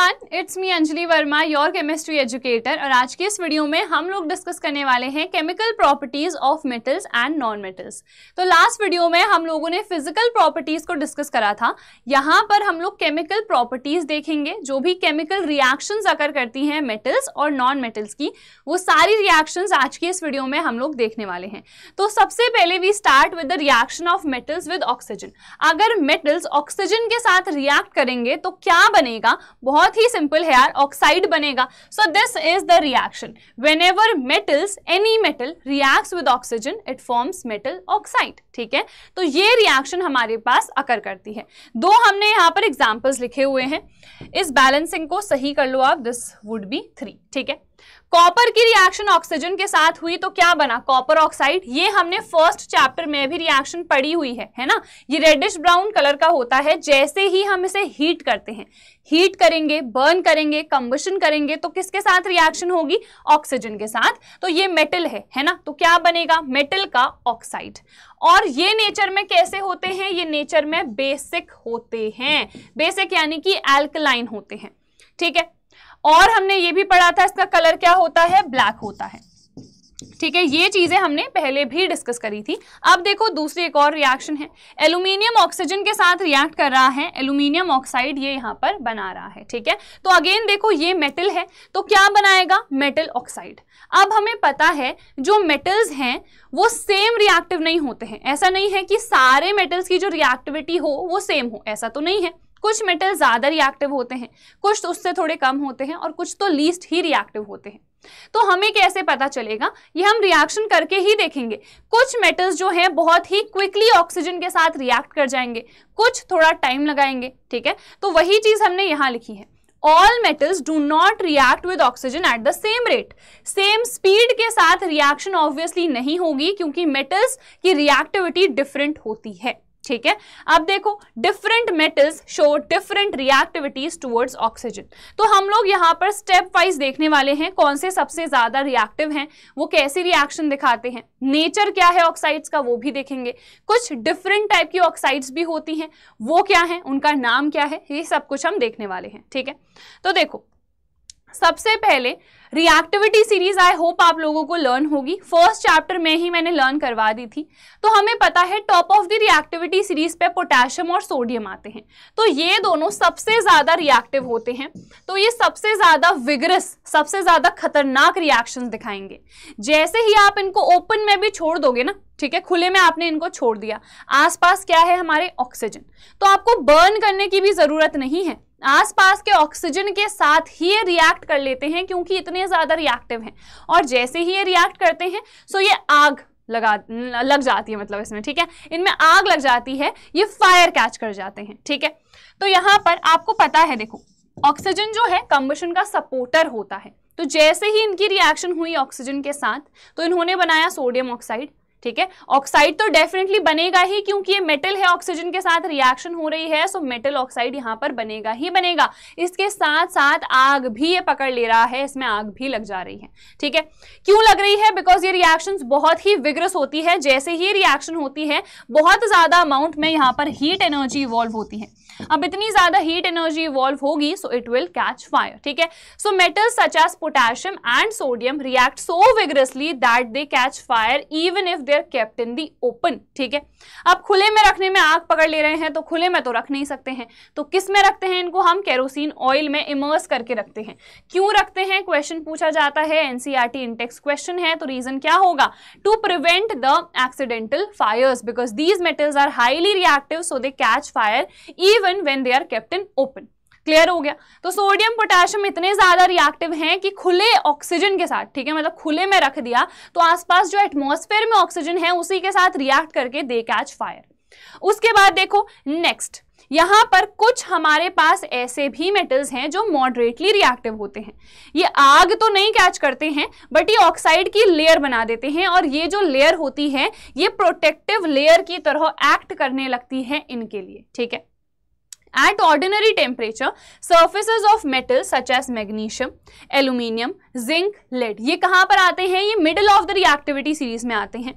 Everyone it's me Anjali Verma your chemistry educator और आज के इस वीडियो में हम लोग डिस्कस करने वाले हैं chemical properties of metals and non metals तो लास्ट वीडियो में हम लोगों ने फिजिकल प्रॉपर्टीज को डिस्कस करा था यहाँ पर हम लोग केमिकल प्रॉपर्टीज देखेंगे जो भी केमिकल रिएक्शंस अगर करती हैं मेटल्स और नॉन मेटल्स की वो सारी रिएक्शंस आज के इस वीडियो में हम लोग देखने वाले हैं तो सबसे पहले we start with the reaction of metals with oxygen अगर मेटल्स ऑक्सीजन के साथ रिएक्ट करेंगे तो क्या बनेगा बहुत बहुत ही सिंपल है यार ऑक्साइड बनेगा so this is the reaction whenever metals any metal react with oxygen it forms metal oxide ठीक है तो ये रिएक्शन हमारे पास अकर करती है दो हमने यहाँ पर एग्जाम्पल्स लिखे हुए हैं इस बैलेंसिंग को सही कर लो आप दिस वुड बी थ्री ठीक है कॉपर की रिएक्शन ऑक्सीजन के साथ हुई तो क्या बना कॉपर ऑक्साइड ये हमने फर्स्ट चैप्टर में भी रिएक्शन पड़ी हुई है है ना ये रेडिश ब्राउन कलर का होता है जैसे ही हम इसे हीट करते हैं हीट करेंगे बर्न करेंगे कंबशन करेंगे तो किसके साथ रिएक्शन होगी ऑक्सीजन के साथ तो ये मेटल है है ना तो क्या बनेगा मेटल का ऑक्साइड और ये नेचर में कैसे होते हैं ये नेचर में बेसिक होते हैं बेसिक यानी कि एल्कलाइन होते हैं ठीक है और हमने ये भी पढ़ा था इसका कलर क्या होता है ब्लैक होता है ठीक है ये चीजें हमने पहले भी डिस्कस करी थी अब देखो दूसरी एक और रिएक्शन है एल्यूमिनियम ऑक्सीजन के साथ रिएक्ट कर रहा है एल्यूमिनियम ऑक्साइड ये यहाँ पर बना रहा है ठीक है तो अगेन देखो ये मेटल है तो क्या बनाएगा मेटल ऑक्साइड अब हमें पता है जो मेटल्स हैं वो सेम रिएक्टिव नहीं होते हैं ऐसा नहीं है कि सारे मेटल्स की जो रिएक्टिविटी हो वो सेम हो ऐसा तो नहीं है कुछ मेटल ज़्यादा रिएक्टिव होते हैं कुछ तो उससे थोड़े कम होते हैं और कुछ तो लीस्ट ही रिएक्टिव होते हैं तो हमें कैसे पता चलेगा ये हम रिएक्शन करके ही देखेंगे कुछ मेटल्स जो हैं बहुत ही क्विकली ऑक्सीजन के साथ रिएक्ट कर जाएंगे कुछ थोड़ा टाइम लगाएंगे ठीक है तो वही चीज़ हमने यहाँ लिखी है all metals do not react with oxygen at the same rate same speed के साथ रिएक्शन ऑब्वियसली नहीं होगी क्योंकि मेटल्स की रिएक्टिविटी डिफरेंट होती है ठीक है अब देखो different metals show different reactivities towards oxygen तो हम लोग यहाँ पर स्टेप वाइज देखने वाले हैं कौन से सबसे ज्यादा रिएक्टिव हैं वो कैसी रिएक्शन दिखाते हैं नेचर क्या है ऑक्साइड्स का वो भी देखेंगे कुछ डिफरेंट टाइप की ऑक्साइड्स भी होती हैं वो क्या है उनका नाम क्या है ये सब कुछ हम देखने वाले हैं ठीक है तो देखो सबसे पहले रिएक्टिविटी सीरीज आई होप आप लोगों को लर्न होगी फर्स्ट चैप्टर में ही मैंने लर्न करवा दी थी तो हमें पता है top of the reactivity series पे पोटेशियम और सोडियम आते हैं तो ये दोनों सबसे ज़्यादा रिएक्टिव होते हैं तो ये सबसे ज़्यादा विगरस सबसे ज़्यादा खतरनाक रिएक्शन दिखाएंगे जैसे ही आप इनको ओपन में भी छोड़ दोगे ना ठीक है खुले में आपने इनको छोड़ दिया आसपास क्या है हमारे ऑक्सीजन तो आपको बर्न करने की भी ज़रूरत नहीं है आसपास के ऑक्सीजन के साथ ही ये रिएक्ट कर लेते हैं क्योंकि इतने ज़्यादा रिएक्टिव हैं और जैसे ही ये रिएक्ट करते हैं सो ये आग लगा लग जाती है मतलब इसमें ठीक है इनमें आग लग जाती है ये फायर कैच कर जाते हैं ठीक है तो यहाँ पर आपको पता है देखो ऑक्सीजन जो है कंबशन का सपोर्टर होता है तो जैसे ही इनकी रिएक्शन हुई ऑक्सीजन के साथ तो इन्होंने बनाया सोडियम ऑक्साइड ठीक है ऑक्साइड तो डेफिनेटली बनेगा ही क्योंकि ये मेटल है ऑक्सीजन के साथ रिएक्शन हो रही है सो मेटल ऑक्साइड यहां पर बनेगा ही बनेगा इसके साथ साथ आग भी ये पकड़ ले रहा है इसमें आग भी लग जा रही है ठीक है क्यों लग रही है बिकॉज ये रिएक्शन बहुत ही विग्रस होती है जैसे ही रिएक्शन होती है बहुत ज्यादा अमाउंट में यहां पर हीट एनर्जी इवॉल्व होती है अब इतनी ज्यादा हीट एनर्जी इवॉल्व होगी so it will catch fire ठीक है so metals such as potassium and sodium react so vigorously that they catch fire even if they are kept in the open ठीक है अब खुले में रखने में आग पकड़ ले रहे हैं तो खुले में तो रख नहीं सकते हैं तो किस में रखते हैं इनको हम केरोसिन ऑयल में इमर्स करके रखते हैं क्यों रखते हैं क्वेश्चन पूछा जाता है एनसीईआरटी इंटेक्स क्वेश्चन है तो रीजन क्या होगा to prevent the accidental fires because these metals are highly reactive so they catch fire even even when they are kept in open clear हो गया तो सोडियम पोटेशियम इतने ज़्यादा रिएक्टिव हैं कि खुले ऑक्सीजन के साथ ठीक है मतलब खुले में रख दिया तो आसपास जो एटमॉस्फेयर में ऑक्सीजन है उसी के साथ रिएक्ट करके दे कैच फायर उसके बाद देखो नेक्स्ट यहां पर कुछ हमारे पास ऐसे भी मेटल्स हैं जो मॉडरेटली रिएक्टिव होते हैं ये आग तो नहीं कैच करते हैं बट ये ऑक्साइड की लेयर बना देते हैं और ये जो लेयर होती है ये प्रोटेक्टिव लेयर की तरह एक्ट करने लगती है इनके लिए ठीक है At ordinary temperature, surfaces of metals such as magnesium, aluminium, zinc, lead ये कहाँ पर आते हैं ये middle of the reactivity series में आते हैं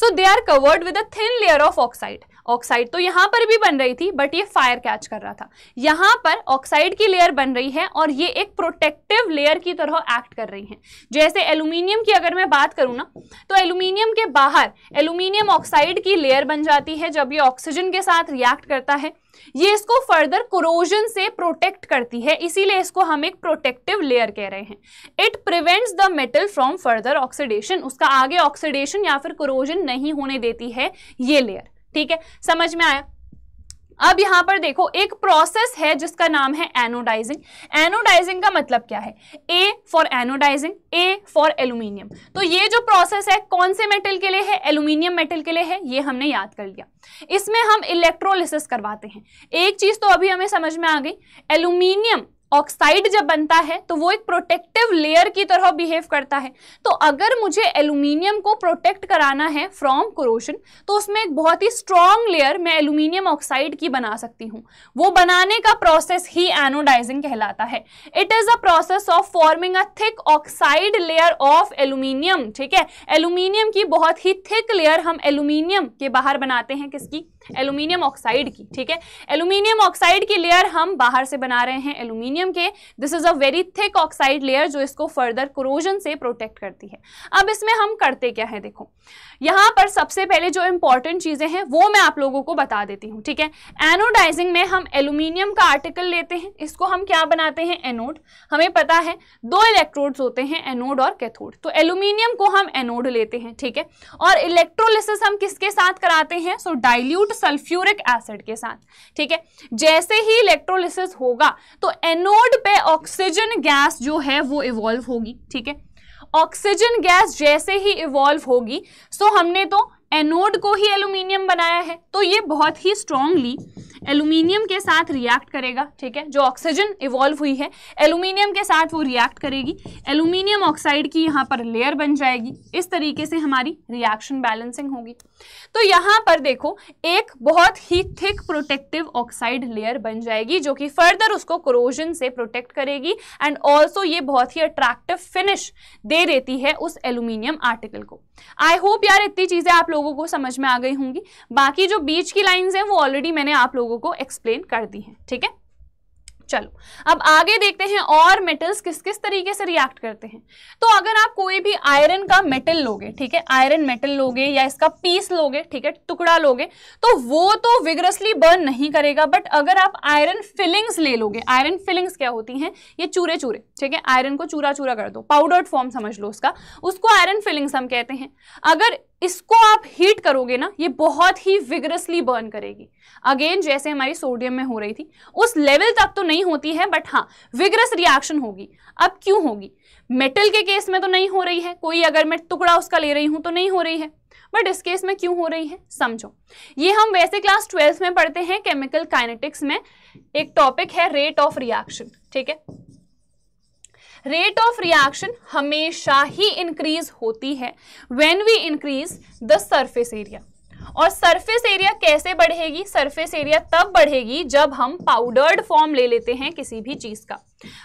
So they are covered with a thin layer of oxide. Oxide तो यहाँ पर भी बन रही थी बट ये फायर कैच कर रहा था यहाँ पर ऑक्साइड की लेयर बन रही है और ये एक प्रोटेक्टिव लेयर की तरह एक्ट कर रही है जैसे एल्यूमिनियम की अगर मैं बात करूँ ना तो एल्यूमिनियम के बाहर एल्यूमिनियम ऑक्साइड की लेयर बन जाती है जब ये ऑक्सीजन के साथ रिएक्ट करता है ये इसको फर्दर कोरोजन से प्रोटेक्ट करती है इसीलिए इसको हम एक प्रोटेक्टिव लेयर कह रहे हैं it prevents the metal from further oxidation उसका आगे ऑक्सीडेशन या फिर कोरोजन नहीं होने देती है ये लेयर ठीक है समझ में आया अब यहां पर देखो एक प्रोसेस है जिसका नाम है एनोडाइजिंग एनोडाइजिंग का मतलब क्या है A for anodising A for aluminium तो ये जो प्रोसेस है कौन से मेटल के लिए है एल्यूमिनियम मेटल के लिए है ये हमने याद कर लिया इसमें हम इलेक्ट्रोलिसिस करवाते हैं एक चीज़ तो अभी हमें समझ में आ गई एल्यूमिनियम ऑक्साइड जब बनता है तो वो एक प्रोटेक्टिव लेयर की तरह बिहेव करता है तो अगर मुझे एल्यूमिनियम को प्रोटेक्ट कराना है फ्रॉम क्रोशन तो उसमें एक बहुत ही स्ट्रॉन्ग लेयर मैं एल्यूमिनियम ऑक्साइड की बना सकती हूँ वो बनाने का प्रोसेस ही एनोडाइजिंग कहलाता है it is a process of forming a thick oxide layer of aluminium ठीक है एल्यूमिनियम की बहुत ही थिक लेयर हम एल्यूमिनियम के बाहर बनाते हैं किसकी एल्यूमिनियम ऑक्साइड की ठीक है एल्यूमिनियम ऑक्साइड की लेयर हम बाहर से बना रहे हैं एल्यूमिनियम के this is a very thick oxide layer जो इसको फर्दर क्रोजन से प्रोटेक्ट करती है अब इसमें हम करते क्या है देखो यहां पर सबसे पहले जो इंपॉर्टेंट चीज़ें हैं वो मैं आप लोगों को बता देती हूँ ठीक है एनोडाइजिंग में हम एल्यूमिनियम का आर्टिकल लेते हैं इसको हम क्या बनाते हैं एनोड हमें पता है दो इलेक्ट्रोड होते हैं एनोड और कैथोड तो एल्यूमिनियम को हम एनोड लेते हैं ठीक है और इलेक्ट्रोलिस हम किसके साथ कराते हैं so so, dilute sulphuric acid के साथ ठीक है जैसे ही इलेक्ट्रोलिसिस होगा तो एनोड पे ऑक्सीजन गैस जो है वो इवॉल्व होगी ठीक है ऑक्सीजन गैस जैसे ही इवॉल्व होगी सो हमने तो एनोड को ही एल्यूमिनियम बनाया है तो ये बहुत ही स्ट्रांगली एल्यूमिनियम के साथ रिएक्ट करेगा ठीक है जो ऑक्सीजन इवॉल्व हुई है एल्यूमिनियम के साथ वो रिएक्ट करेगी एल्यूमिनियम ऑक्साइड की यहाँ पर लेयर बन जाएगी इस तरीके से हमारी रिएक्शन बैलेंसिंग होगी तो यहाँ पर देखो एक बहुत ही थिक प्रोटेक्टिव ऑक्साइड लेयर बन जाएगी जो कि फर्दर उसको क्रोजन से प्रोटेक्ट करेगी एंड ऑल्सो ये बहुत ही अट्रैक्टिव फिनिश दे देती है उस एल्यूमिनियम आर्टिकल को आई होप यार इतनी चीज़ें आप लोगों को समझ में आ गई होंगी बाकी जो बीच की लाइन्स हैं वो ऑलरेडी मैंने आप लोगों लोगों को एक्सप्लेन कर दी है ठीक है चलो अब आगे देखते हैं और मेटल्स किस किस तरीके से रिएक्ट करते हैं तो अगर आप कोई भी आयरन का मेटल लोगे ठीक है आयरन मेटल लोगे या इसका पीस लोगे ठीक है टुकड़ा लोगे तो वो तो विगरसली बर्न नहीं करेगा बट अगर आप आयरन फिलिंग्स ले लोगे आयरन फिलिंग्स क्या होती हैं ये चूरे चूरे ठीक है आयरन को चूरा चूरा कर दो पाउडर्ड फॉर्म समझ लो उसका उसको आयरन फिलिंग्स हम कहते हैं अगर इसको आप हीट करोगे ना ये बहुत ही विगरसली बर्न करेगी अगेन जैसे हमारी सोडियम में हो रही थी उस लेवल तक तो नहीं होती है बट हाँ विगरस रिएक्शन होगी अब क्यों होगी मेटल के केस में तो नहीं हो रही है कोई अगर मैं टुकड़ा उसका ले रही हूँ तो नहीं हो रही है बट इस केस में क्यों हो रही है समझो ये हम वैसे क्लास ट्वेल्थ में पढ़ते हैं केमिकल काइनेटिक्स में एक टॉपिक है रेट ऑफ रिएक्शन ठीक है रेट ऑफ रिएक्शन हमेशा ही इंक्रीज होती है when we increase the surface area और सरफेस एरिया कैसे बढ़ेगी सरफेस एरिया तब बढ़ेगी जब हम पाउडर्ड फॉर्म ले लेते हैं किसी भी चीज़ का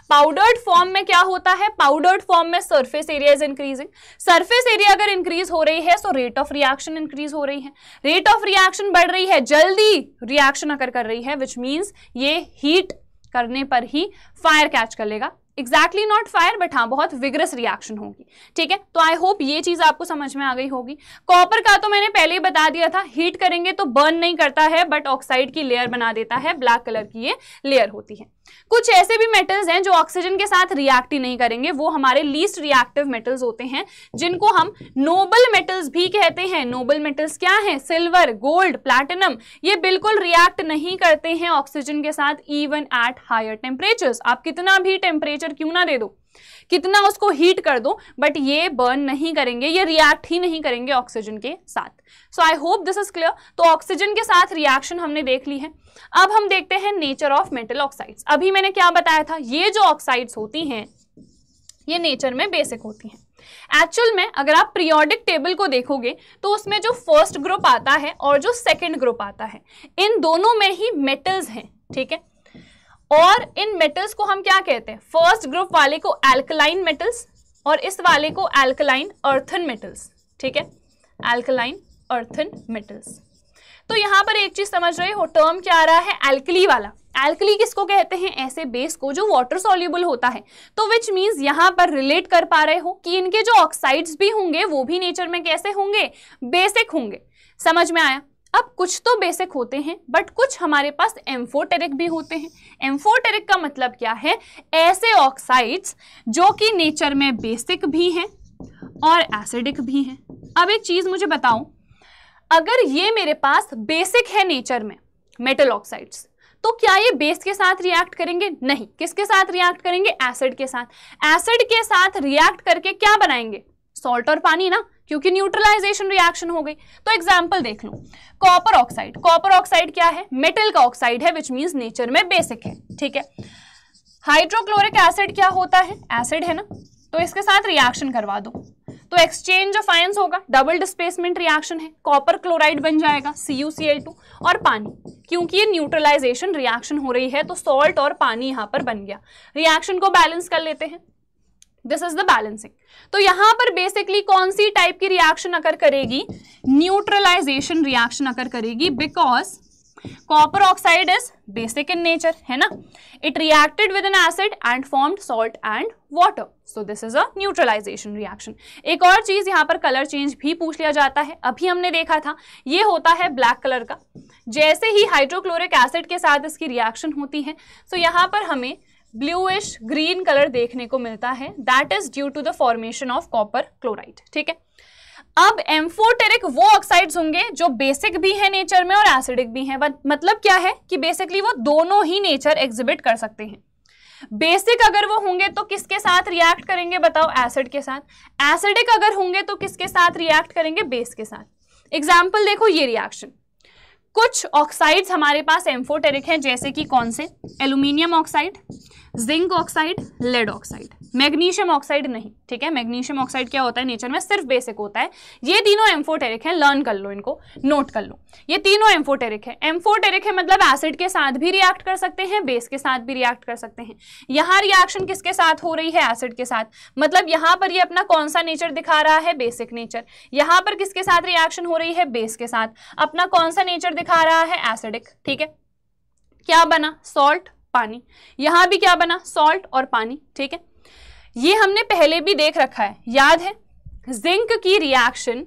पाउडर्ड फॉर्म में क्या होता है पाउडर्ड फॉर्म में surface area is increasing surface area अगर इंक्रीज हो रही है तो रेट ऑफ रिएक्शन इंक्रीज हो रही है रेट ऑफ रिएक्शन बढ़ रही है जल्दी रिएक्शन अगर कर रही है विच मीन्स ये हीट करने पर ही फायर कैच कर लेगा एग्जैक्टली नॉट फायर बट हाँ बहुत विग्रस रिएक्शन होगी ठीक है तो आई होप ये चीज़ आपको समझ में आ गई होगी कॉपर का तो मैंने पहले ही बता दिया था हीट करेंगे तो बर्न नहीं करता है बट ऑक्साइड की लेयर बना देता है ब्लैक कलर की ये लेयर होती है कुछ ऐसे भी मेटल्स हैं जो ऑक्सीजन के साथ रिएक्ट ही नहीं करेंगे वो हमारे लीस्ट रिएक्टिव मेटल्स होते हैं जिनको हम नोबल मेटल्स भी कहते हैं नोबल मेटल्स क्या हैं सिल्वर गोल्ड प्लैटिनम ये बिल्कुल रिएक्ट नहीं करते हैं ऑक्सीजन के साथ इवन एट हायर टेम्परेचर्स आप कितना भी टेम्परेचर क्यों ना दे दो कितना उसको हीट कर दो बट ये बर्न नहीं करेंगे ये रिएक्ट ही नहीं करेंगे ऑक्सीजन के साथ so I hope this is clear तो ऑक्सीजन के साथ रिएक्शन हमने देख ली है अब हम देखते हैं नेचर ऑफ मेटल ऑक्साइड्स अभी मैंने क्या बताया था ये जो ऑक्साइड्स होती हैं ये नेचर में बेसिक होती हैं एक्चुअल में अगर आप प्रियोडिक टेबल को देखोगे तो उसमें जो फर्स्ट ग्रुप आता है और जो सेकेंड ग्रुप आता है इन दोनों में ही मेटल्स हैं ठीक है और इन मेटल्स को हम क्या कहते हैं फर्स्ट ग्रुप वाले को एल्कलाइन मेटल्स और इस वाले को एल्कलाइन अर्थन मेटल्स ठीक है एल्कलाइन अर्थन मेटल्स तो यहां पर एक चीज समझ रहे हो टर्म क्या आ रहा है एल्कली वाला एल्कली किसको कहते हैं ऐसे बेस को जो वाटर सोल्यूबल होता है तो विच मीन्स यहां पर रिलेट कर पा रहे हो कि इनके जो ऑक्साइड्स भी होंगे वो भी नेचर में कैसे होंगे बेसिक होंगे समझ में आया अब कुछ तो बेसिक होते हैं बट कुछ हमारे पास एम्फोटेरिक भी होते हैं एम्फोटेरिक का मतलब क्या है ऐसे ऑक्साइड्स जो कि नेचर में बेसिक भी हैं और एसिडिक भी हैं अब एक चीज़ मुझे बताओ अगर ये मेरे पास बेसिक है नेचर में मेटल ऑक्साइड्स तो क्या ये बेस के साथ रिएक्ट करेंगे नहीं किसके साथ रिएक्ट करेंगे एसिड के साथ एसिड के साथ रिएक्ट करके क्या बनाएंगे सॉल्ट और पानी ना क्योंकि न्यूट्रलाइजेशन रिएक्शन हो गई तो एग्जाम्पल देख लो कॉपर ऑक्साइड कॉपर ऑक्साइड क्या है मेटल का ऑक्साइड है विच मीन्स नेचर में बेसिक है ठीक है हाइड्रोक्लोरिक एसिड क्या होता है एसिड है ना तो इसके साथ रिएक्शन करवा दो तो एक्सचेंज ऑफ आयंस होगा डबल डिस्प्लेसमेंट रिएक्शन है कॉपर क्लोराइड बन जाएगा CuCl2 और पानी क्योंकि ये न्यूट्रलाइजेशन रिएक्शन हो रही है तो सॉल्ट और पानी यहां पर बन गया रिएक्शन को बैलेंस कर लेते हैं दिस इज द बैलेंसिंग तो यहां पर बेसिकली कौन सी टाइप की रिएक्शन अकर करेगी न्यूट्रलाइजेशन रिएक्शन अकर करेगी because copper oxide is basic in nature है ना it reacted with an acid and formed salt and water so this is a neutralisation reaction एक और चीज यहां पर कलर चेंज भी पूछ लिया जाता है अभी हमने देखा था ये होता है ब्लैक कलर का जैसे ही हाइड्रोक्लोरिक एसिड के साथ इसकी रिएक्शन होती है सो so यहां पर हमें ब्लूइश ग्रीन कलर देखने को मिलता है that is due to the formation of copper chloride ठीक है अब एम्फोटेरिक वो ऑक्साइड्स होंगे जो बेसिक भी है नेचर में और एसिडिक भी हैं मतलब क्या है कि बेसिकली वो दोनों ही नेचर एग्जिबिट कर सकते हैं बेसिक अगर वो होंगे तो किसके साथ रिएक्ट करेंगे बताओ एसिड के साथ एसिडिक अगर होंगे तो किसके साथ रिएक्ट करेंगे बेस के साथ एग्जाम्पल देखो ये रिएक्शन कुछ ऑक्साइड्स हमारे पास एम्फोटेरिक हैं जैसे कि कौन से aluminium oxide zinc oxide lead oxide magnesium oxide नहीं ठीक है मैग्नीशियम ऑक्साइड क्या होता है नेचर में सिर्फ बेसिक होता है ये तीनों एम्फोटेरिक है लर्न कर लो इनको नोट कर लो ये तीनों एम्फोटेरिक है एम्फोटेरिक है मतलब एसिड के साथ भी रिएक्ट कर सकते हैं बेस के साथ भी रिएक्ट कर सकते हैं यहाँ रिएक्शन किसके साथ हो रही है एसिड के साथ मतलब यहाँ पर ये अपना कौन सा नेचर दिखा रहा है बेसिक नेचर यहाँ पर किसके साथ रिएक्शन हो रही है बेस के साथ अपना कौन सा नेचर दिखा रहा है एसिडिक ठीक है क्या बना सॉल्ट पानी यहां भी क्या बना सॉल्ट और पानी ठीक है ये हमने पहले भी देख रखा है याद है जिंक की रिएक्शन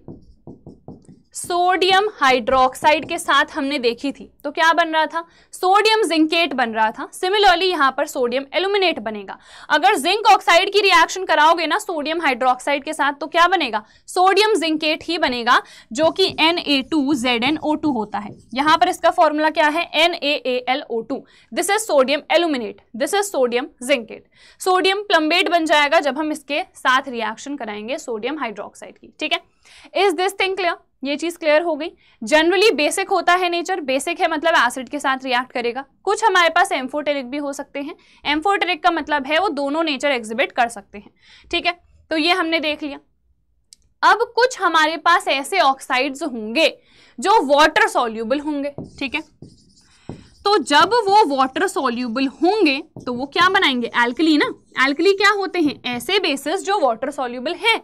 सोडियम हाइड्रोक्साइड के साथ हमने देखी थी तो क्या बन रहा था सोडियम जिंकेट बन रहा था सिमिलरली यहाँ पर सोडियम एल्यूमिनेट बनेगा अगर जिंक ऑक्साइड की रिएक्शन कराओगे ना सोडियम हाइड्रोक्साइड के साथ तो क्या बनेगा सोडियम जिंकेट ही बनेगा जो कि N A two Z N O two होता है यहाँ पर इसका फॉर्मूला क्या है N A A L O two this is sodium aluminate this is sodium zincate sodium plumbate बन जाएगा जब हम इसके साथ रिएक्शन कराएंगे सोडियम हाइड्रोक्साइड की ठीक है इज दिस थिंग क्लियर ये चीज़ क्लियर हो गई जनरली बेसिक होता है नेचर बेसिक है मतलब एसिड के साथ रिएक्ट करेगा कुछ हमारे पास एम्फोटेरिक भी हो सकते हैं एम्फोटेरिक का मतलब है वो दोनों नेचर एग्जिबिट कर सकते हैं ठीक है तो ये हमने देख लिया अब कुछ हमारे पास ऐसे ऑक्साइड्स होंगे जो वाटर सोल्यूबल होंगे ठीक है तो जब वो वाटर सोल्यूबल होंगे तो वो क्या बनाएंगे एल्कली ना एल्कली क्या होते हैं ऐसे बेसिस जो वाटर सोल्यूबल हैं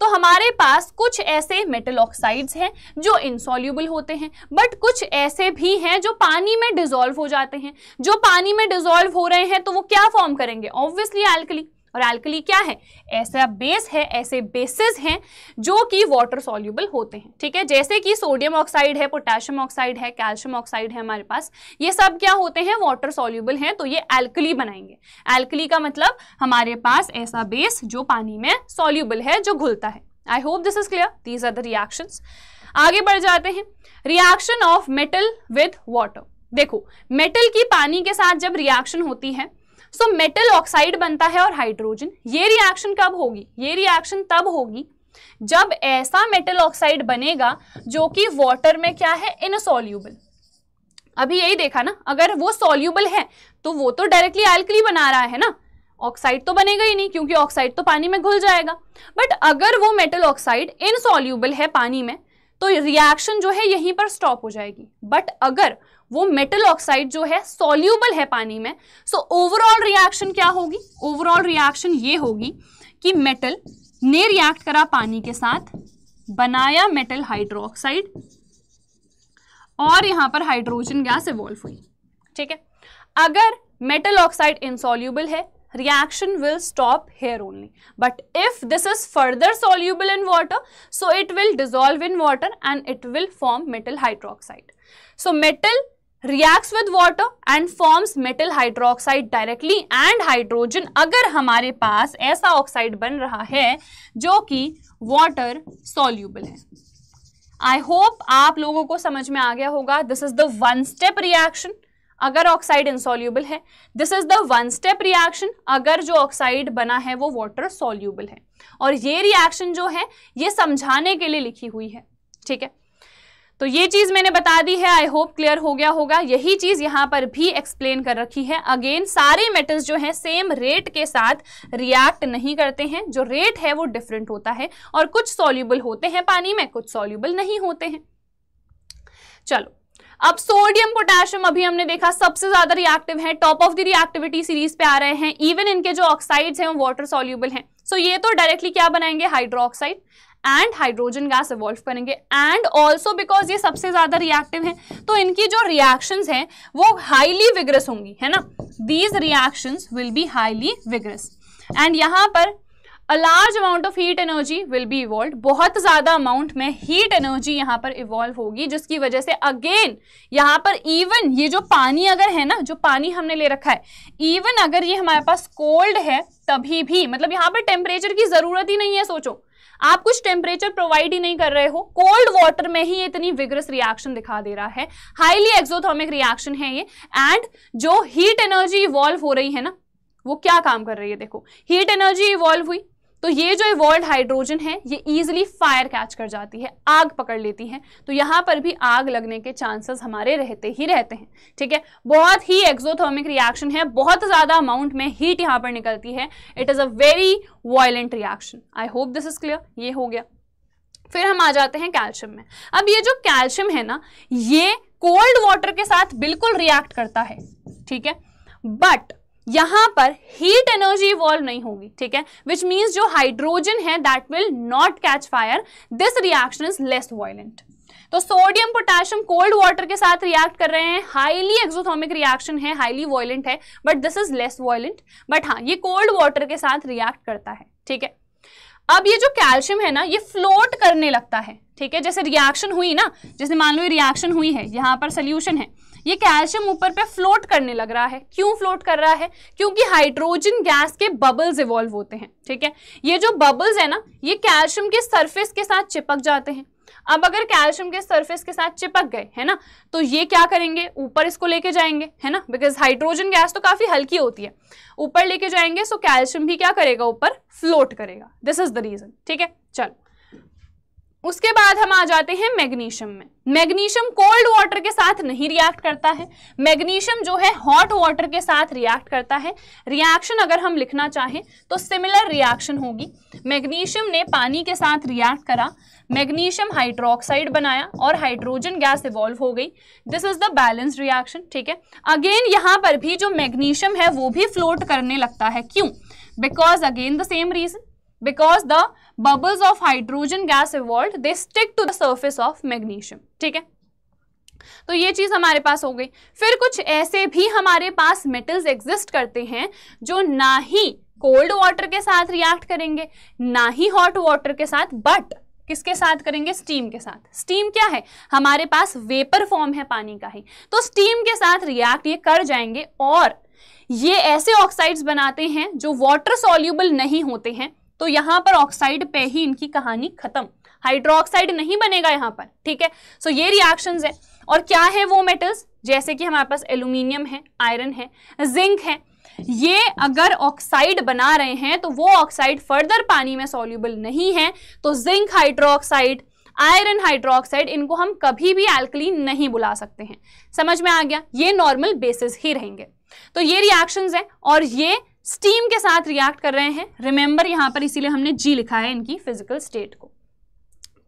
तो हमारे पास कुछ ऐसे मेटल ऑक्साइड्स हैं जो इंसॉल्यूबल होते हैं बट कुछ ऐसे भी हैं जो पानी में डिजोल्व हो जाते हैं जो पानी में डिजोल्व हो रहे हैं तो वो क्या फॉर्म करेंगे ऑब्वियसली एल्कली और एल्कली क्या है ऐसा बेस है ऐसे बेसिस हैं जो कि वाटर सॉल्यूबल होते हैं ठीक है जैसे कि सोडियम ऑक्साइड है पोटेशियम ऑक्साइड है कैल्शियम ऑक्साइड है हमारे पास ये सब क्या होते हैं वाटर सॉल्यूबल हैं तो ये एल्कली बनाएंगे एल्कली का मतलब हमारे पास ऐसा बेस जो पानी में सॉल्यूबल है जो घुलता है I hope this is clear these are the reactions आगे बढ़ जाते हैं reaction of metal with water देखो मेटल की पानी के साथ जब रिएक्शन होती है सो मेटल ऑक्साइड बनता है और हाइड्रोजन ये रिएक्शन कब होगी ये रिएक्शन तब होगी जब ऐसा मेटल ऑक्साइड बनेगा जो कि वाटर में क्या है इनसॉल्यूबल अभी यही देखा ना अगर वो सॉल्यूबल है तो वो तो डायरेक्टली एल्कली बना रहा है ना ऑक्साइड तो बनेगा ही नहीं क्योंकि ऑक्साइड तो पानी में घुल जाएगा बट अगर वो मेटल ऑक्साइड इनसॉल्यूबल है पानी में तो रिएक्शन जो है यहीं पर स्टॉप हो जाएगी बट अगर वो मेटल ऑक्साइड जो है सोल्यूबल है पानी में सो ओवरऑल रिएक्शन क्या होगी ओवरऑल रिएक्शन ये होगी कि मेटल ने रिएक्ट करा पानी के साथ बनाया मेटल हाइड्रोक्साइड और यहां पर हाइड्रोजन गैस इवॉल्व हुई ठीक है अगर मेटल ऑक्साइड इनसॉल्यूबल है reaction will stop here only but if this is further soluble in water so it will dissolve in water and it will form metal hydroxide so metal reacts with water and forms metal hydroxide directly and hydrogen अगर हमारे पास ऐसा oxide बन रहा है जो कि water soluble है I hope आप लोगों को समझ में आ गया होगा this is the one step reaction अगर ऑक्साइड इंसॉल्यूबल है this is the one step reaction अगर जो ऑक्साइड बना है वो वाटर सॉल्यूबल है और ये रिएक्शन जो है ये समझाने के लिए लिखी हुई है ठीक है तो ये चीज़ मैंने बता दी है आई होप क्लियर हो गया होगा यही चीज़ यहां पर भी एक्सप्लेन कर रखी है अगेन सारे मेटल्स जो हैं सेम रेट के साथ रिएक्ट नहीं करते हैं जो रेट है वो डिफरेंट होता है और कुछ सॉल्यूबल होते हैं पानी में कुछ सॉल्यूबल नहीं होते हैं चलो अब सोडियम पोटेशियम अभी हमने देखा सबसे ज्यादा रिएक्टिव है top of the reactivity series पे आ रहे हैं इवन इनके जो ऑक्साइड्स हैं वो वाटर सॉल्यूबल हैं सो so, ये तो डायरेक्टली क्या बनाएंगे oxide and hydrogen gas evolve करेंगे एंड ऑल्सो बिकॉज ये सबसे ज़्यादा रिएक्टिव हैं तो इनकी जो रिएक्शंस हैं वो हाईली विग्रस होंगी है ना these reactions will be highly vigorous and यहाँ पर a large amount of heat energy will be evolve बहुत ज़्यादा अमाउंट में हीट एनर्जी यहाँ पर इवॉल्व होगी जिसकी वजह से अगेन यहाँ पर इवन ये जो पानी अगर है ना जो पानी हमने ले रखा है इवन अगर ये हमारे पास कोल्ड है तभी भी मतलब यहाँ पर टेम्परेचर की ज़रूरत ही नहीं है सोचो आप कुछ टेम्परेचर प्रोवाइड ही नहीं कर रहे हो कोल्ड वाटर में ही इतनी विग्रस रिएक्शन दिखा दे रहा है हाईली एक्सोथॉमिक रिएक्शन है ये एंड जो हीट एनर्जी इवॉल्व हो रही है ना वो क्या काम कर रही है देखो हीट एनर्जी इवॉल्व हुई तो ये जो इवॉल्व हाइड्रोजन है ये इजिली फायर कैच कर जाती है आग पकड़ लेती है तो यहाँ पर भी आग लगने के चांसेस हमारे रहते ही रहते हैं ठीक है बहुत ही एक्सोथर्मिक रिएक्शन है बहुत ज़्यादा अमाउंट में हीट यहाँ पर निकलती है it is a very violent reaction I hope this is clear ये हो गया फिर हम आ जाते हैं कैल्शियम में अब ये जो कैल्शियम है ना ये कोल्ड वाटर के साथ बिल्कुल रिएक्ट करता है ठीक है बट यहां पर हीट एनर्जी इवॉल्व नहीं होगी ठीक है विच मीन्स जो हाइड्रोजन है that will not catch fire this reaction is less violent तो सोडियम पोटेशियम कोल्ड वाटर के साथ रिएक्ट कर रहे हैं हाईली एक्सोथॉमिक रिएक्शन है हाईली वॉयलेंट है but this is less violent but हाँ ये कोल्ड वाटर के साथ रिएक्ट करता है ठीक है अब ये जो कैल्शियम है ना ये फ्लोट करने लगता है ठीक है जैसे रिएक्शन हुई ना जैसे मान लो ये रिएक्शन हुई है यहां पर सोल्यूशन है ये कैल्शियम ऊपर पे फ्लोट करने लग रहा है क्यों फ्लोट कर रहा है क्योंकि हाइड्रोजन गैस के बबल्स इवॉल्व होते हैं ठीक है ये जो बबल्स है ना ये कैल्शियम के सरफेस के साथ चिपक जाते हैं अब अगर कैल्शियम के सरफेस के साथ चिपक गए है ना तो ये क्या करेंगे ऊपर इसको लेके जाएंगे है ना बिकॉज हाइड्रोजन गैस तो काफ़ी हल्की होती है ऊपर लेके जाएंगे सो कैल्शियम भी क्या करेगा ऊपर फ्लोट करेगा दिस इज द रीज़न ठीक है चलो उसके बाद हम आ जाते हैं मैग्नीशियम में मैग्नीशियम कोल्ड वाटर के साथ नहीं रिएक्ट करता है मैग्नीशियम जो है हॉट वाटर के साथ रिएक्ट करता है रिएक्शन अगर हम लिखना चाहें तो सिमिलर रिएक्शन होगी मैग्नीशियम ने पानी के साथ रिएक्ट करा मैग्नीशियम हाइड्रोक्साइड बनाया और हाइड्रोजन गैस इवॉल्व हो गई this is the balance reaction ठीक है अगेन यहाँ पर भी जो मैग्नीशियम है वो भी फ्लोट करने लगता है क्यों because again the same reason because the bubbles of hydrogen gas evolve they stick to the surface of magnesium ठीक है तो ये चीज़ हमारे पास हो गई फिर कुछ ऐसे भी हमारे पास मेटल्स एग्जिस्ट करते हैं जो ना ही कोल्ड वाटर के साथ रिएक्ट करेंगे ना ही हॉट वाटर के साथ बट किसके साथ करेंगे स्टीम के साथ स्टीम क्या है हमारे पास वेपर फॉर्म है पानी का ही तो स्टीम के साथ रिएक्ट ये कर जाएंगे और ये ऐसे ऑक्साइड्स बनाते हैं जो वाटर सॉल्यूबल नहीं होते हैं तो यहां पर ऑक्साइड पे ही इनकी कहानी खत्म हाइड्रोक्साइड नहीं बनेगा यहां पर ठीक है सो so, ये रिएक्शन है और क्या है वो मेटल्स जैसे कि हमारे पास एल्यूमिनियम है आयरन है जिंक है ये अगर ऑक्साइड बना रहे हैं तो वो ऑक्साइड फर्दर पानी में सॉल्यूबल नहीं है तो जिंक हाइड्रोक्साइड आयरन हाइड्रोक्साइड इनको हम कभी भी एल्कली नहीं बुला सकते हैं समझ में आ गया ये नॉर्मल बेसिस ही रहेंगे तो ये रिएक्शंस हैं और ये स्टीम के साथ रिएक्ट कर रहे हैं रिमेंबर यहां पर इसीलिए हमने जी लिखा है इनकी फिजिकल स्टेट को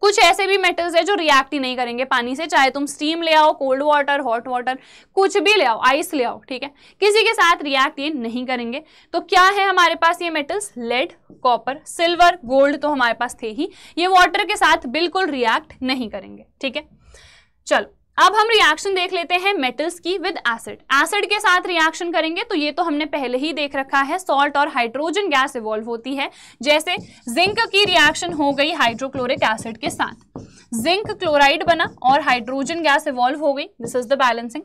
कुछ ऐसे भी मेटल्स है जो रिएक्ट ही नहीं करेंगे पानी से चाहे तुम स्टीम ले आओ कोल्ड वाटर हॉट वाटर कुछ भी ले आओ आइस ले आओ ठीक है किसी के साथ रिएक्ट ये नहीं करेंगे तो क्या है हमारे पास ये metals lead copper silver gold तो हमारे पास थे ही ये वाटर के साथ बिल्कुल रिएक्ट नहीं करेंगे ठीक है चलो अब हम रिएक्शन देख लेते हैं मेटल्स की विद एसिड एसिड के साथ रिएक्शन करेंगे तो ये तो हमने पहले ही देख रखा है सॉल्ट और हाइड्रोजन गैस इवॉल्व होती है जैसे जिंक की रिएक्शन हो गई हाइड्रोक्लोरिक एसिड के साथ जिंक क्लोराइड बना और हाइड्रोजन गैस इवॉल्व हो गई दिस इज द बैलेंसिंग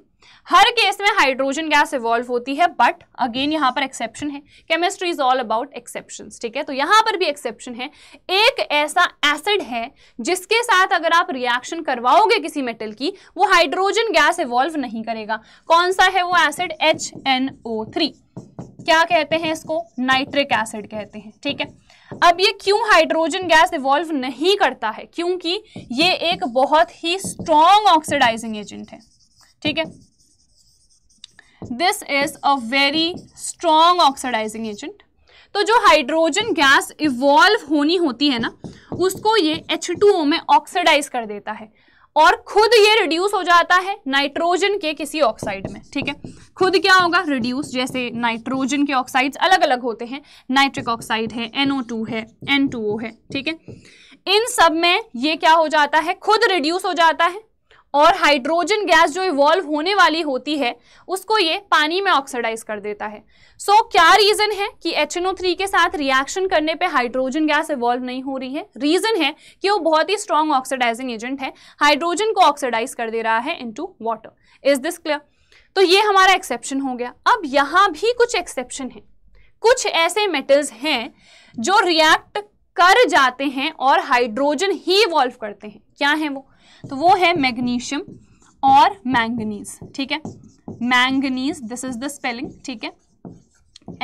हर केस में हाइड्रोजन गैस इवॉल्व होती है बट अगेन यहां पर एक्सेप्शन है chemistry is all about exception ठीक है तो यहां पर भी एक्सेप्शन है एक ऐसा एसिड है जिसके साथ अगर आप रिएक्शन करवाओगे किसी मेटल की वो हाइड्रोजन गैस इवॉल्व नहीं करेगा कौन सा है वो acid H N O three क्या कहते हैं इसको नाइट्रिक एसिड कहते हैं ठीक है अब ये क्यों हाइड्रोजन गैस इवॉल्व नहीं करता है क्योंकि ये एक बहुत ही स्ट्रॉन्ग ऑक्सीडाइजिंग एजेंट है ठीक है this is a very strong oxidising agent तो जो हाइड्रोजन गैस इवॉल्व होनी होती है ना उसको ये H2O में ऑक्सीडाइज कर देता है और खुद ये रिड्यूस हो जाता है नाइट्रोजन के किसी ऑक्साइड में ठीक है खुद क्या होगा रिड्यूस जैसे नाइट्रोजन के ऑक्साइड्स अलग अलग होते हैं नाइट्रिक ऑक्साइड है NO2 है N2O है ठीक है इन सब में ये क्या हो जाता है खुद रिड्यूस हो जाता है और हाइड्रोजन गैस जो इवॉल्व होने वाली होती है उसको ये पानी में ऑक्सीडाइज कर देता है सो so, क्या रीज़न है कि एच के साथ रिएक्शन करने पे हाइड्रोजन गैस इवॉल्व नहीं हो रही है रीज़न है कि वो बहुत ही स्ट्रॉन्ग ऑक्सीडाइजिंग एजेंट है हाइड्रोजन को ऑक्सीडाइज कर दे रहा है to water is this clear तो ये हमारा एक्सेप्शन हो गया अब यहाँ भी कुछ एक्सेप्शन है कुछ ऐसे मेटल्स हैं जो रिएक्ट कर जाते हैं और हाइड्रोजन ही इवॉल्व करते हैं क्या है वो तो वो है मैग्नीशियम और मैंगनीज ठीक है manganese this is the spelling ठीक है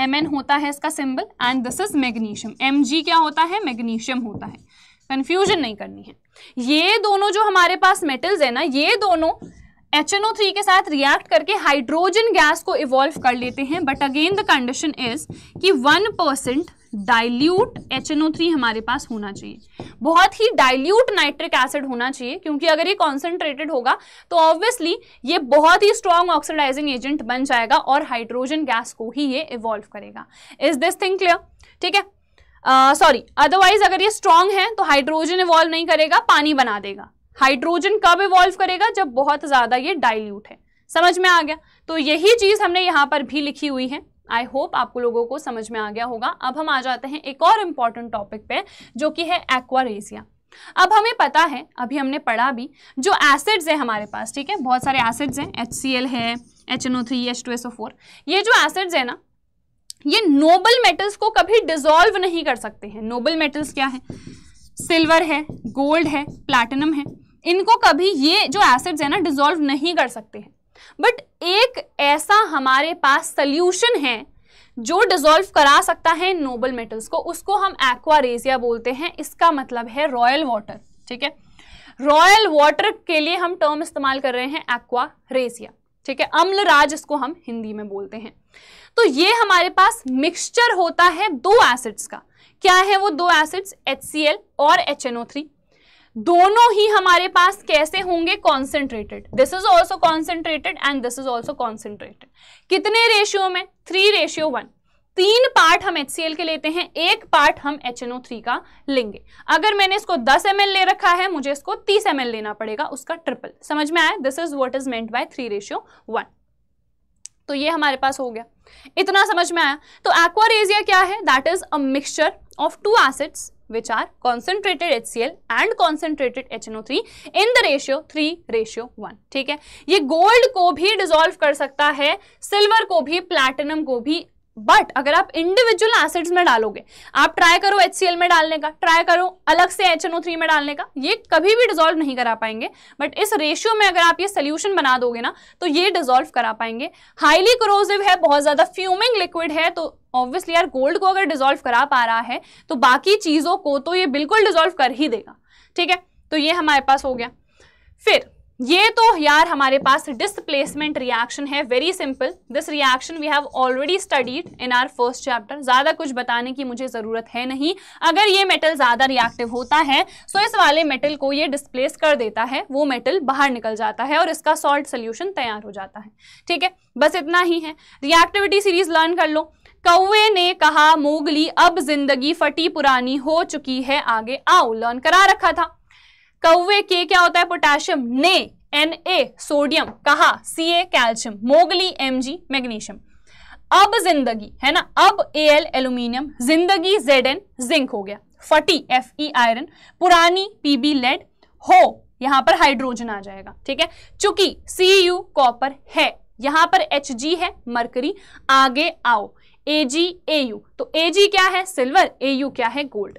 एम एन होता है इसका symbol and this is magnesium M G क्या होता है मैग्नीशियम होता है कंफ्यूजन नहीं करनी है ये दोनों जो हमारे पास मेटल्स है ना ये दोनों एच एन ओ थ्री के साथ रिएक्ट करके हाइड्रोजन गैस को इवॉल्व कर लेते हैं but again the condition is कि वन परसेंट डाइल्यूट थ्री हमारे पास होना चाहिए बहुत ही डाइल्यूट नाइट्रिक एसिड होना चाहिए क्योंकि अगर ये कॉन्सेंट्रेटेड होगा तो ऑब्वियसली ये बहुत ही स्ट्रॉन्ग ऑक्सीडाइजिंग एजेंट बन जाएगा और हाइड्रोजन गैस को ही ये इवॉल्व करेगा इज दिस थिंग क्लियर ठीक है सॉरी uh, अदरवाइज अगर ये स्ट्रांग है तो हाइड्रोजन इवॉल्व नहीं करेगा पानी बना देगा हाइड्रोजन कब इवॉल्व करेगा जब बहुत ज़्यादा ये डाइल्यूट है समझ में आ गया तो यही चीज़ हमने यहां पर भी लिखी हुई है आई होप आपको लोगों को समझ में आ गया होगा अब हम आ जाते हैं एक और इम्पॉर्टेंट टॉपिक पे जो कि है एक्वारेजिया अब हमें पता है अभी हमने पढ़ा भी जो एसिड्स हैं हमारे पास ठीक है बहुत सारे एसिड्स हैं एच सी एल है H N O three H two S O four ये जो एसिड्स हैं ना ये नोबल मेटल्स को कभी डिजोल्व नहीं कर सकते हैं नोबल मेटल्स क्या है सिल्वर है गोल्ड है प्लैटिनम है इनको कभी ये जो एसिड्स है ना डिजोल्व नहीं कर सकते हैं बट एक ऐसा हमारे पास सल्यूशन है जो डिजोल्व करा सकता है नोबल मेटल्स को उसको हम एक्वारेजिया बोलते हैं इसका मतलब है रॉयल वाटर ठीक है रॉयल वाटर के लिए हम टर्म इस्तेमाल कर रहे हैं एक्वा रेजिया ठीक है अम्ल राज इसको हम हिंदी में बोलते हैं तो ये हमारे पास मिक्सचर होता है दो एसिड्स का क्या है वो दो एसिड्स एच और एच थ्री दोनों ही हमारे पास कैसे होंगे concentrated this is also concentrated and this is also concentrated कितने रेशियो में थ्री रेशियो वन तीन पार्ट हम HCl के लेते हैं एक पार्ट हम HNO3 का लेंगे अगर मैंने इसको 10 ml ले रखा है मुझे इसको 30 ml लेना पड़ेगा उसका ट्रिपल समझ में आया this is what is meant by three ratio one तो ये हमारे पास हो गया इतना समझ में आया तो एक्वारेजिया क्या है that is a mixture of two acids which are concentrated HCl and concentrated HNO3 in the ratio 3 ratio 1 ठीक है ये गोल्ड को भी डिजोल्व कर सकता है सिल्वर को भी प्लैटिनम को भी बट अगर आप इंडिविजुअल एसिड्स में डालोगे आप ट्राई करो एच में डालने का ट्राई करो अलग से एच में डालने का ये कभी भी डिजोल्व नहीं करा पाएंगे बट इस रेशियो में अगर आप ये सोल्यूशन बना दोगे ना तो ये डिजोल्व करा पाएंगे हाईली क्रोजिव है बहुत ज़्यादा फ्यूमिंग लिक्विड है तो ऑब्वियसली यार गोल्ड को अगर डिजोल्व करा पा रहा है तो बाकी चीज़ों को तो ये बिल्कुल डिजोल्व कर ही देगा ठीक है तो ये हमारे पास हो गया फिर ये तो यार हमारे पास डिस्प्लेसमेंट रिएक्शन है very simple this reaction we have already studied in our first chapter ज़्यादा कुछ बताने की मुझे ज़रूरत है नहीं अगर ये मेटल ज़्यादा रिएक्टिव होता है तो इस वाले मेटल को ये डिस्प्लेस कर देता है वो मेटल बाहर निकल जाता है और इसका सॉल्ट सोल्यूशन तैयार हो जाता है ठीक है बस इतना ही है रिएक्टिविटी सीरीज लर्न कर लो कौवे ने कहा मोगली अब जिंदगी फटी पुरानी हो चुकी है आगे आओ लर्न करा रखा था कौवे के क्या होता है पोटेशियम ने एन ए सोडियम कहा सी ए कैल्शियम मोगली एम जी मैग्नीशियम अब जिंदगी है ना अब ए एल एल्यूमिनियम जिंदगी जेड एन जिंक हो गया फटी एफ ई e, आयरन पुरानी पी बी लेड हो यहां पर हाइड्रोजन आ जाएगा ठीक है चूंकि सी यू कॉपर है यहां पर एच जी है मरकरी आगे आओ ए जी ए यू तो ए जी क्या है सिल्वर ए यू क्या है गोल्ड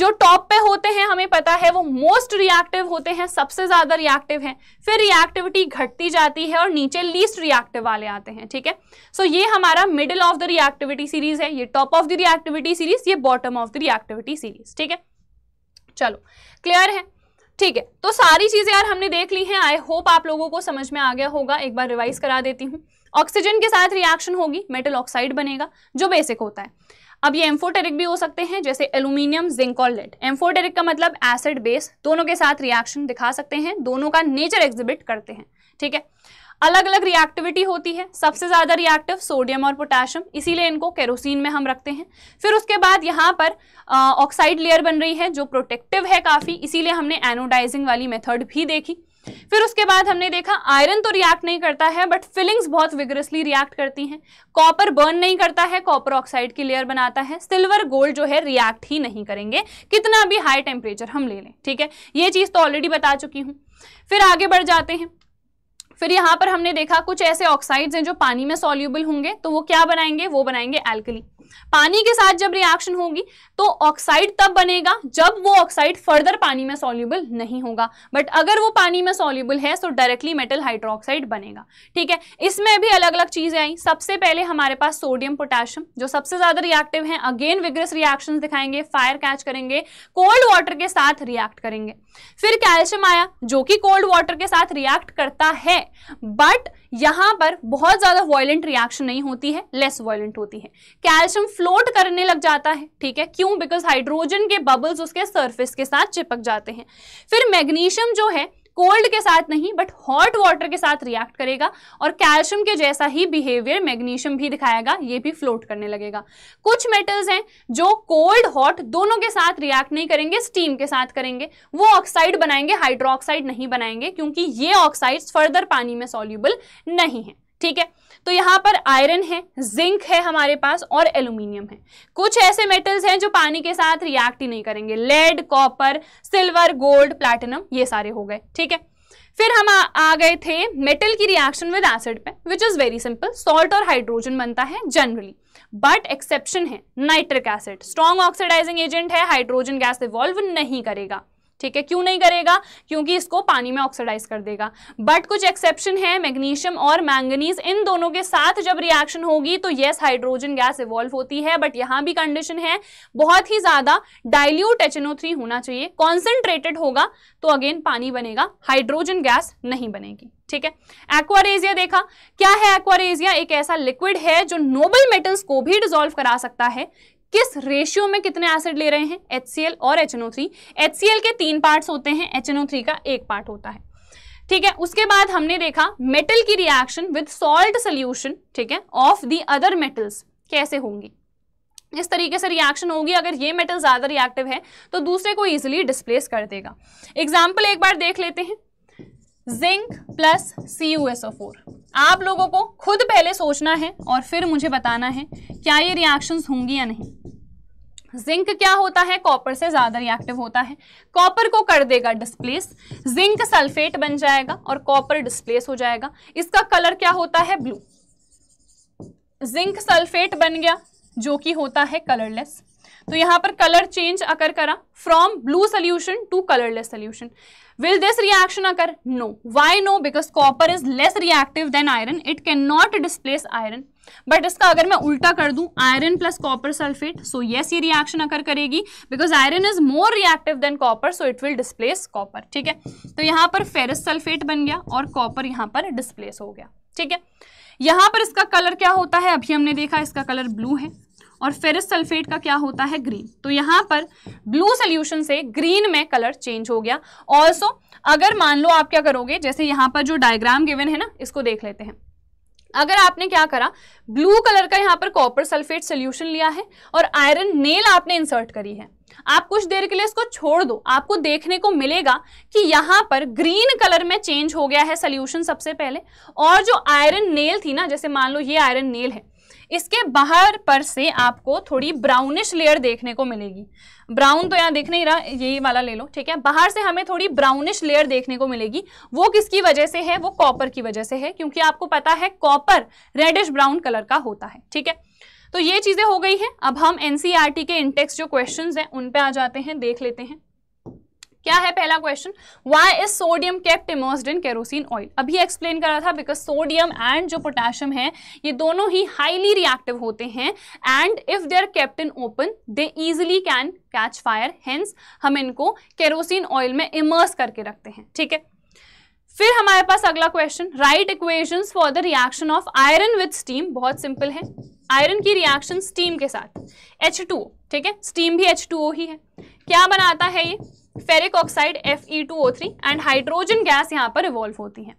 जो टॉप पे होते हैं हमें पता है वो मोस्ट रिएक्टिव होते हैं सबसे ज़्यादा रिएक्टिव हैं फिर रिएक्टिविटी घटती जाती है और नीचे लीस्ट रिएक्टिव वाले आते हैं ठीक है सो ये हमारा middle of the reactivity series है ये top of the reactivity series ये bottom of the reactivity series ठीक है चलो क्लियर है ठीक है तो सारी चीज़ें यार हमने देख ली हैं आई होप आप लोगों को समझ में आ गया होगा एक बार रिवाइज करा देती हूँ ऑक्सीजन के साथ रिएक्शन होगी मेटल ऑक्साइड बनेगा जो बेसिक होता है अब ये एम्फोटेरिक भी हो सकते हैं जैसे एल्यूमिनियम जिंक और लेड एम्फोटेरिक का मतलब एसिड बेस दोनों के साथ रिएक्शन दिखा सकते हैं दोनों का नेचर एग्जिबिट करते हैं ठीक है अलग अलग रिएक्टिविटी होती है सबसे ज़्यादा रिएक्टिव सोडियम और पोटेशियम इसीलिए इनको केरोसिन में हम रखते हैं फिर उसके बाद यहाँ पर ऑक्साइड लेयर बन रही है जो प्रोटेक्टिव है काफ़ी इसीलिए हमने एनोडाइजिंग वाली मेथड भी देखी फिर उसके बाद हमने देखा आयरन तो रिएक्ट नहीं करता है बट फिलिंग्स बहुत विगरसली रिएक्ट करती हैं कॉपर बर्न नहीं करता है कॉपर ऑक्साइड की लेयर बनाता है सिल्वर गोल्ड जो है रिएक्ट ही नहीं करेंगे कितना भी हाई टेम्परेचर हम ले लें ठीक है ये चीज़ तो ऑलरेडी बता चुकी हूं फिर आगे बढ़ जाते हैं फिर यहां पर हमने देखा कुछ ऐसे ऑक्साइड्स हैं जो पानी में सॉल्यूबल होंगे तो वो क्या बनाएंगे वो बनाएंगे एल्कली पानी के साथ जब रिएक्शन होगी तो ऑक्साइड तब बनेगा जब वो ऑक्साइड फर्दर पानी में सॉल्यूबल नहीं होगा बट अगर वो पानी में सॉल्यूबल है तो डायरेक्टली मेटल हाइड्रोक्साइड बनेगा ठीक है इसमें भी अलग अलग चीजें आई सबसे पहले हमारे पास सोडियम पोटेशियम जो सबसे ज्यादा रिएक्टिव है अगेन विग्रस रिएक्शन दिखाएंगे फायर कैच करेंगे कोल्ड वाटर के साथ रिएक्ट करेंगे फिर कैल्शियम आया जो कि कोल्ड वाटर के साथ रिएक्ट करता है बट यहाँ पर बहुत ज़्यादा वॉयलेंट रिएक्शन नहीं होती है लेस वॉयलेंट होती है कैल्शियम फ्लोट करने लग जाता है ठीक है क्यों बिकॉज हाइड्रोजन के बबल्स उसके सर्फेस के साथ चिपक जाते हैं फिर मैग्नीशियम जो है कोल्ड के साथ नहीं बट हॉट वाटर के साथ रिएक्ट करेगा और कैल्शियम के जैसा ही बिहेवियर मैग्नीशियम भी दिखाएगा ये भी फ्लोट करने लगेगा कुछ मेटल्स हैं जो कोल्ड हॉट दोनों के साथ रिएक्ट नहीं करेंगे स्टीम के साथ करेंगे वो ऑक्साइड बनाएंगे हाइड्रोक्साइड नहीं बनाएंगे क्योंकि ये ऑक्साइड्स फर्दर पानी में सॉल्यूबल नहीं है ठीक है तो यहाँ पर आयरन है जिंक है हमारे पास और एल्यूमिनियम है कुछ ऐसे मेटल्स हैं जो पानी के साथ रिएक्ट ही नहीं करेंगे lead copper silver gold platinum ये सारे हो गए ठीक है फिर हम आ, आ गए थे मेटल की रिएक्शन विद एसिड पे which is very simple salt और हाइड्रोजन बनता है जनरली बट एक्सेप्शन है nitric acid strong oxidising agent है हाइड्रोजन गैस इवॉल्व नहीं करेगा ठीक है क्यों नहीं करेगा क्योंकि इसको पानी में ऑक्सीडाइज कर देगा बट कुछ एक्सेप्शन है मैग्नीशियम और मैंगनीज इन दोनों के साथ जब रिएक्शन होगी तो यस हाइड्रोजन गैस इवॉल्व होती है बट यहां भी कंडीशन है बहुत ही ज्यादा डायल्यूट एच होना चाहिए कॉन्सेंट्रेटेड होगा तो अगेन पानी बनेगा हाइड्रोजन गैस नहीं बनेगी ठीक है एक्वारेजिया देखा क्या है एक्वारेजिया एक ऐसा लिक्विड है जो नोबल मेटल्स को भी डिजोल्व करा सकता है किस रेशियो में कितने एसिड ले रहे हैं एच और एच एच के तीन पार्ट होते हैं एच का एक पार्ट होता है ठीक है उसके बाद हमने देखा मेटल की रिएक्शन विद सॉल्ट सोल्यूशन ठीक है ऑफ दी अदर मेटल्स कैसे होंगी इस तरीके से रिएक्शन होगी अगर ये मेटल ज़्यादा रिएक्टिव है तो दूसरे को इजिली डिस्प्लेस कर देगा एग्जाम्पल एक बार देख लेते हैं जिंक प्लस सी फोर आप लोगों को खुद पहले सोचना है और फिर मुझे बताना है क्या ये रिएक्शन होंगी या नहीं जिंक क्या होता है कॉपर से ज़्यादा रिएक्टिव होता है कॉपर को कर देगा डिस्प्लेस जिंक सल्फेट बन जाएगा और कॉपर डिस्प्लेस हो जाएगा इसका कलर क्या होता है ब्लू जिंक सल्फेट बन गया जो कि होता है कलरलेस तो यहां पर कलर चेंज अकर करा from blue solution to colourless solution will this reaction occur no why no because copper is less reactive than iron it can not displace iron but इसका अगर मैं उल्टा कर दूं iron plus copper sulphate so yes ये reaction occur करेगी because iron is more reactive than copper so it will displace copper ठीक है तो यहां पर फेरस सल्फेट बन गया और कॉपर यहां पर डिस्प्लेस हो गया ठीक है यहां पर इसका कलर क्या होता है अभी हमने देखा इसका कलर ब्लू है और फेरस सल्फेट का क्या होता है ग्रीन तो यहां पर ब्लू सोल्यूशन से ग्रीन में कलर चेंज हो गया ऑल्सो अगर मान लो आप क्या करोगे जैसे यहां पर जो डायग्राम गिवन है ना इसको देख लेते हैं अगर आपने क्या करा ब्लू कलर का यहाँ पर कॉपर सल्फेट सोल्यूशन लिया है और आयरन नेल आपने इंसर्ट करी है आप कुछ देर के लिए इसको छोड़ दो आपको देखने को मिलेगा कि यहाँ पर ग्रीन कलर में चेंज हो गया है सोल्यूशन सबसे पहले और जो आयरन नेल थी ना जैसे मान लो ये आयरन नेल है इसके बाहर पर से आपको थोड़ी ब्राउनिश लेयर देखने को मिलेगी ब्राउन तो यहाँ देख नहीं रहा यही वाला ले लो ठीक है बाहर से हमें थोड़ी ब्राउनिश लेयर देखने को मिलेगी वो किसकी वजह से है वो कॉपर की वजह से है क्योंकि आपको पता है कॉपर रेडिश ब्राउन कलर का होता है ठीक है तो ये चीज़ें हो गई है अब हम एन e के इंटेक्स जो क्वेश्चन हैं उन पर आ जाते हैं देख लेते हैं क्या है पहला question why is sodium kept immersed in kerosene oil अभी एक्सप्लेन करा था बिकॉज सोडियम एंड जो पोटेशियम है ये दोनों ही हाईली रिएक्टिव होते हैं and if they are kept in open they easily can catch fire hence हम इनको केरोसिन ऑयल में इमर्स करके रखते हैं ठीक है फिर हमारे पास अगला question write equation for the reaction of iron with steam बहुत सिंपल है आयरन की रिएक्शन स्टीम के साथ H2O ठीक है स्टीम भी H2O ही है क्या बनाता है ये ferric oxide F E two O three and hydrogen gas यहाँ पर इवॉल्व होती हैं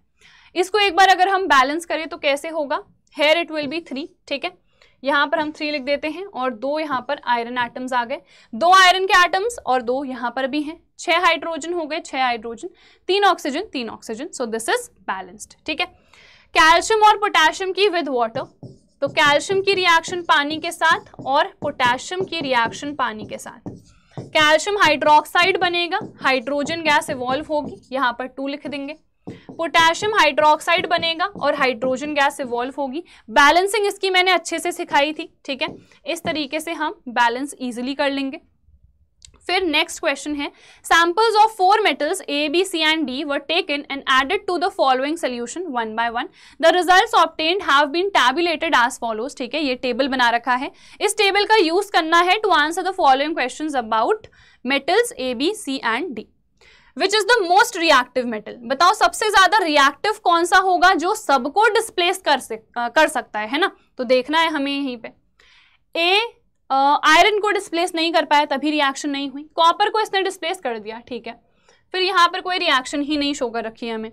इसको एक बार अगर हम बैलेंस करें तो कैसे होगा here it will be three ठीक है यहाँ पर हम थ्री लिख देते हैं और दो यहाँ पर आयरन एटम्स आ गए दो आयरन के एटम्स और दो यहाँ पर भी हैं छह हाइड्रोजन हो गए छह हाइड्रोजन तीन ऑक्सीजन तीन oxygen so this is balanced ठीक है कैल्शियम और पोटेशियम की विद वाटर तो कैल्शियम की रिएक्शन पानी के साथ और पोटेशियम की रिएक्शन पानी के साथ कैल्शियम हाइड्रोक्साइड बनेगा हाइड्रोजन गैस इवॉल्व होगी यहाँ पर टू लिख देंगे पोटेशियम हाइड्रोक्साइड बनेगा और हाइड्रोजन गैस इवॉल्व होगी बैलेंसिंग इसकी मैंने अच्छे से सिखाई थी ठीक है इस तरीके से हम बैलेंस इजिली कर लेंगे फिर नेक्स्ट क्वेश्चन है samples of four metals A B C and D were taken and added to the following solution one by one the result obtained have been tabulated as follows ठीक है ये table बना रखा है इस table का use करना है to answer the following question about metals A B C and D which is the most reactive metal बताओ सबसे ज्यादा रिएक्टिव कौन सा होगा जो सबको डिस्प्लेस कर कर सकता है है ना तो देखना है हमें यहीं पे ए आयरन को डिस्प्लेस नहीं कर पाया तभी रिएक्शन नहीं हुई कॉपर को इसने डिस्प्लेस कर दिया ठीक है फिर यहाँ पर कोई रिएक्शन ही नहीं शो कर रखी है हमें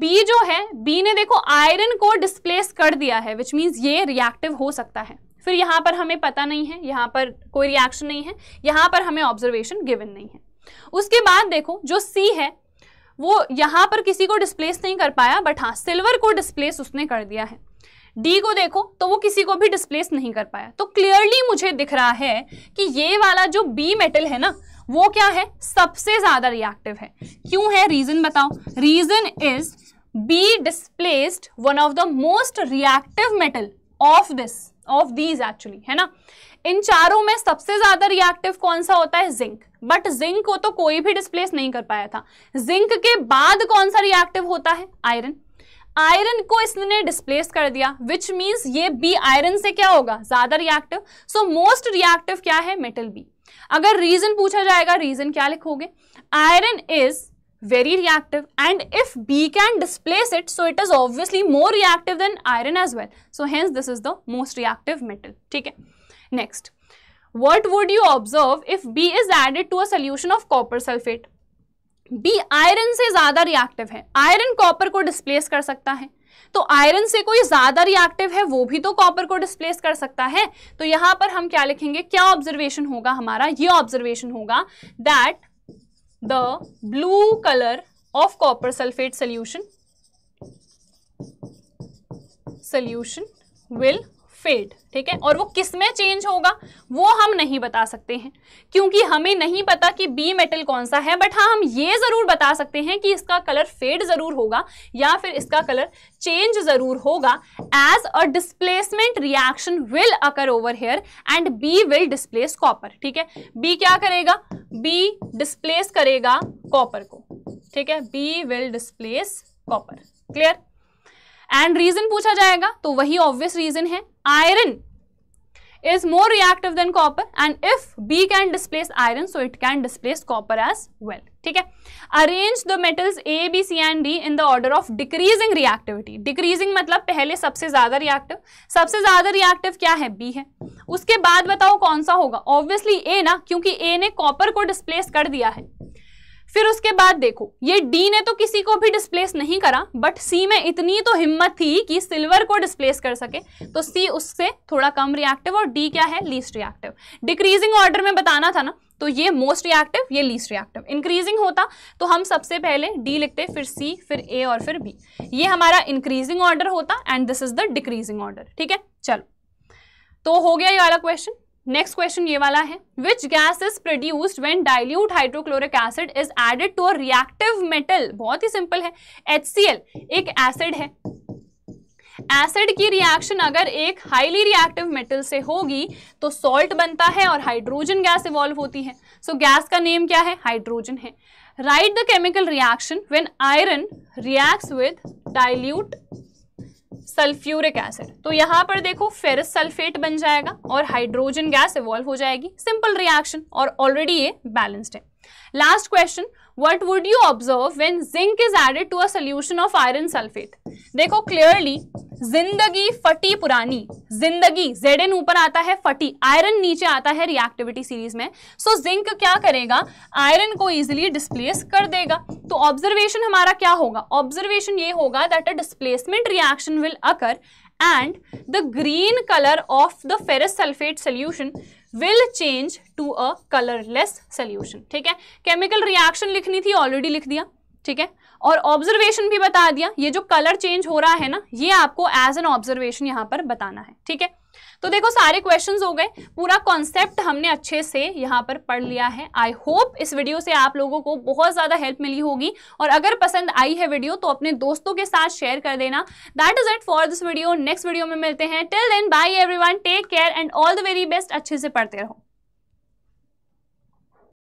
बी जो है बी ने देखो आयरन को डिस्प्लेस कर दिया है विच मीन्स ये रिएक्टिव हो सकता है फिर यहाँ पर हमें पता नहीं है यहाँ पर कोई रिएक्शन नहीं है यहाँ पर हमें ऑब्जर्वेशन गिवन नहीं है उसके बाद देखो जो सी है वो यहाँ पर किसी को डिस्प्लेस नहीं कर पाया बट हाँ सिल्वर को डिस्प्लेस उसने कर दिया है डी को देखो तो वो किसी को भी डिस्प्लेस नहीं कर पाया तो क्लियरली मुझे दिख रहा है कि ये वाला जो बी मेटल है ना वो क्या है सबसे ज़्यादा रिएक्टिव है क्यों है रीज़न बताओ reason is B displaced one of the most reactive metal of this of these actually है ना इन चारों में सबसे ज्यादा रिएक्टिव कौन सा होता है जिंक बट जिंक को तो कोई भी डिस्प्लेस नहीं कर पाया था जिंक के बाद कौन सा रिएक्टिव होता है आयरन आयरन को इसने डिस्प्लेस कर दिया विच मीन्स ये बी आयरन से क्या होगा ज्यादा रिएक्टिव सो मोस्ट रिएक्टिव क्या है मेटल बी अगर रीजन पूछा जाएगा रीजन क्या लिखोगे iron is very reactive and if B can displace it so it is obviously more reactive than iron as well so hence this is the most reactive metal ठीक है next what would you observe if B is added to a solution of copper sulphate B iron से ज़्यादा reactive है iron copper को displace कर सकता है तो आयरन से कोई ज़्यादा रिएक्टिव है वो भी तो कॉपर को डिस्प्लेस कर सकता है तो यहां पर हम क्या लिखेंगे क्या ऑब्जर्वेशन होगा हमारा ये ऑब्जर्वेशन होगा that the blue colour of copper sulphate solution solution will fade ठीक है और वो किस में चेंज होगा वो हम नहीं बता सकते हैं क्योंकि हमें नहीं पता कि बी मेटल कौन सा है बट हाँ हम ये ज़रूर बता सकते हैं कि इसका कलर फेड ज़रूर होगा या फिर इसका कलर चेंज ज़रूर होगा as a displacement reaction will occur over here and B will displace copper ठीक है बी क्या करेगा बी डिस्प्लेस करेगा कॉपर को ठीक है B will displace copper clear and reason पूछा जाएगा तो वही ऑब्वियस रीजन है iron is more reactive than copper and if B can displace iron, so it can displace copper as well. theek hai arrange the metals A, B, C and D in the order of decreasing reactivity. Decreasing matlab pehle sabse zyada reactive. sabse zyada reactive kya hai B hai uske baad batao kaun sa hoga Obviously A na kyunki A ne copper ko displace kar diya hai फिर उसके बाद देखो ये D ने तो किसी को भी डिस्प्लेस नहीं करा बट सी में इतनी तो हिम्मत थी कि सिल्वर को डिस्प्लेस कर सके तो सी उससे थोड़ा कम रिएक्टिव और डी क्या है लीस्ट रिएक्टिव डिक्रीजिंग ऑर्डर में बताना था ना तो ये मोस्ट रिएक्टिव ये लीस्ट रिएक्टिव इंक्रीजिंग होता तो हम सबसे पहले डी लिखते फिर सी फिर ए और फिर बी ये हमारा इंक्रीजिंग ऑर्डर होता and this is the decreasing order ठीक है चलो तो हो गया ये वाला क्वेश्चन नेक्स्ट क्वेश्चन ये वाला है which gas is produced when dilute hydrochloric acid is added to a reactive metal बहुत ही सिंपल है HCl एक एसिड है एसिड की रिएक्शन अगर एक हाईली रिएक्टिव मेटल से होगी तो सॉल्ट बनता है और हाइड्रोजन गैस इवॉल्व होती है सो so, गैस का नेम क्या है हाइड्रोजन है right the chemical reaction when iron react with dilute sulphuric acid तो यहाँ पर देखो फेरस सल्फेट बन जाएगा और हाइड्रोजन गैस इवॉल्व हो जाएगी सिंपल रिएक्शन और ऑलरेडी ये बैलेंस्ड है last question what would you observe when zinc is added to a of iron sulphate देखो क्लियरली जिंदगी फटी पुरानी जिंदगी जेड एन ऊपर आता है फटी आयरन नीचे आता है रिएक्टिविटी सीरीज में सो so, जिंक क्या करेगा आयरन को इजिली डिस्प्लेस कर देगा तो ऑब्जर्वेशन हमारा क्या होगा ऑब्जर्वेशन ये होगा that a displacement reaction will occur and the green colour of the ferrous sulphate solution will change to a colourless solution ठीक है केमिकल रिएक्शन लिखनी थी ऑलरेडी लिख दिया ठीक है और ऑब्जर्वेशन भी बता दिया ये जो कलर चेंज हो रहा है ना ये आपको एज एन ऑब्जर्वेशन यहां पर बताना है ठीक है तो देखो सारे क्वेश्चन हो गए पूरा कॉन्सेप्ट हमने अच्छे से यहाँ पर पढ़ लिया है आई होप इस वीडियो से आप लोगों को बहुत ज़्यादा हेल्प मिली होगी और अगर पसंद आई है वीडियो तो अपने दोस्तों के साथ शेयर कर देना that is it for this video next video में मिलते हैं till then bye one take care and all the very best अच्छे से पढ़ते रहो